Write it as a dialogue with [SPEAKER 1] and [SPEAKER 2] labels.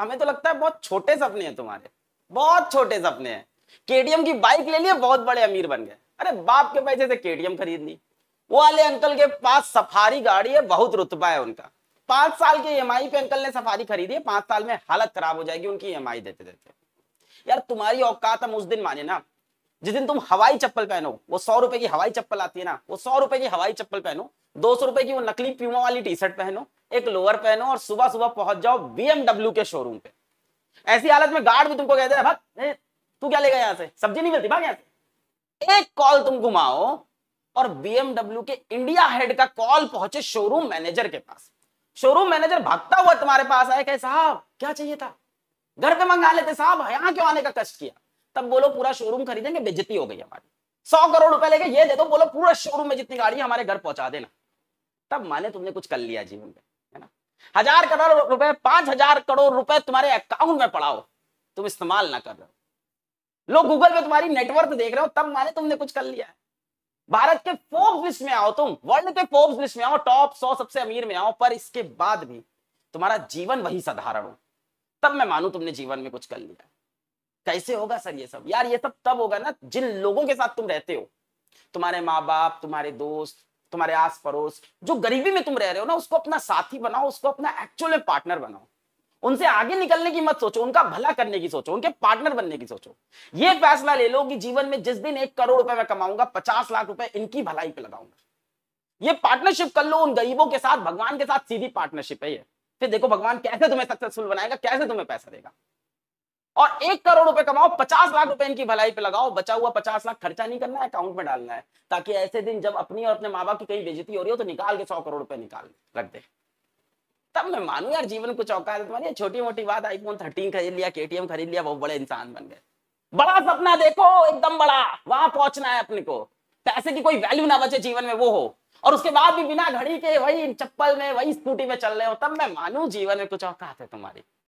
[SPEAKER 1] हमें तो लगता है बहुत छोटे सपने हैं तुम्हारे बहुत छोटे सपने हैं केडीएम की बाइक ले लिए बहुत बड़े अमीर बन गए अरे बाप के पैसे से केडीएम खरीद ली वो वाले अंकल के पास सफारी गाड़ी है बहुत रुतबा है उनका पांच साल के एम e पे अंकल ने सफारी खरीदी है पांच साल में हालत खराब हो जाएगी उनकी ई e देते देते यार तुम्हारी औकात हम उस दिन माने ना जिस दिन तुम हवाई चप्पल पहनो वो सौ रुपए की हवाई चप्पल आती है ना वो सौ रुपए की हवाई चप्पल पहनो दो सौ रुपए की वो नकली प्यूमा वाली टी शर्ट पहनो एक लोअर पहनो और सुबह सुबह पहुंच जाओ बीएमडब्ल्यू के शोरूम पे ऐसी हालत में गार्ड भी तुमको कहते हैं भाग तू क्या लेगा यहां से सब्जी नहीं मिलती भाग यहां से एक कॉल तुम घुमाओ और बीएमडब्ल्यू के इंडिया हेड का कॉल पहुंचे शोरूम मैनेजर के पास शोरूम मैनेजर भागता हुआ तुम्हारे पास आए कहे साहब क्या चाहिए था घर पे मंगा लेते साहब यहां क्यों आने का कष्ट किया तब बोलो पूरा शोरूम खरीदेंगे बेजती हो गई हमारी सौ करोड़ रुपए लेके ये दे दो बोलो पूरा शोरूम में जितनी गाड़ी हमारे घर पहुंचा देना तब माने तुमने कुछ कर लिया जीवन में हजार करोड़ रुपए पांच हजार करोड़ रुपए तुम्हारे अकाउंट में पड़ा हो तुम इस्तेमाल ना कर रहे हो लोग गूगल पे तुम्हारी नेटवर्क देख रहे हो तब माने तुमने कुछ कर लिया है भारत के फोर्ब्स लिस्ट में आओ तुम वर्ल्ड के फोर्ब्स लिस्ट में आओ टॉप सौ सबसे अमीर में आओ पर इसके बाद भी तुम्हारा जीवन वही साधारण हो तब मैं मानू तुमने जीवन में कुछ कर लिया कैसे होगा सर ये सब यार ये सब तब होगा ना जिन लोगों के साथ तुम रहते हो तुम्हारे माँ बाप तुम्हारे दोस्त तुम्हारे आस पड़ोस जो गरीबी में तुम रह रहे हो ना उसको अपना साथी बनाओ उसको अपना एक्चुअल में पार्टनर बनाओ उनसे आगे निकलने की मत सोचो उनका भला करने की सोचो उनके पार्टनर बनने की सोचो ये फैसला ले लो कि जीवन में जिस दिन एक करोड़ रुपए मैं कमाऊंगा पचास लाख रुपए इनकी भलाई पे लगाऊंगा ये पार्टनरशिप कर लो उन गरीबों के साथ भगवान के साथ सीधी पार्टनरशिप है ये फिर देखो भगवान कैसे तुम्हें सक्सेसफुल बनाएगा कैसे तुम्हें पैसा देगा और एक करोड़ रुपए कमाओ पचास लाख रुपए इनकी भलाई पे लगाओ बचा हुआ पचास लाख खर्चा नहीं करना है अकाउंट में डालना है ताकि ऐसे दिन जब अपनी और अपने माँ बाप की कहीं बेजती हो रही हो तो निकाल के सौ करोड़ रुपए निकाल रख दे तब मैं मानू यार जीवन कुछ औकात तुम्हारी छोटी मोटी बात आईफोन थर्टीन खरीद लिया के खरीद लिया बहुत बड़े इंसान बन गए बड़ा सपना देखो एकदम बड़ा वहां पहुंचना है अपने को पैसे की कोई वैल्यू ना बचे जीवन में वो हो और उसके बाद भी बिना घड़ी के वही चप्पल में वही स्कूटी में चल रहे हो तब मैं मानू जीवन में कुछ औकात है तुम्हारी